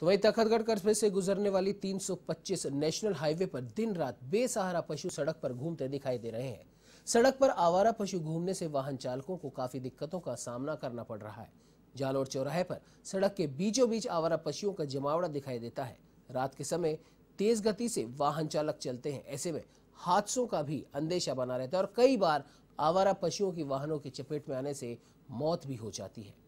तो वही तखतगढ़ कस्बे से गुजरने वाली 325 नेशनल हाईवे पर दिन रात बेसहारा पशु सड़क पर घूमते दिखाई दे रहे हैं सड़क पर आवारा पशु घूमने से वाहन चालकों को काफी दिक्कतों का सामना करना पड़ रहा है जालोर चौराहे पर सड़क के बीचों बीच आवारा पशुओं का जमावड़ा दिखाई देता है रात के समय तेज गति से वाहन चालक चलते हैं ऐसे में हादसों का भी अंदेशा बना रहता है और कई बार आवारा पशुओं की वाहनों की चपेट में आने से मौत भी हो जाती है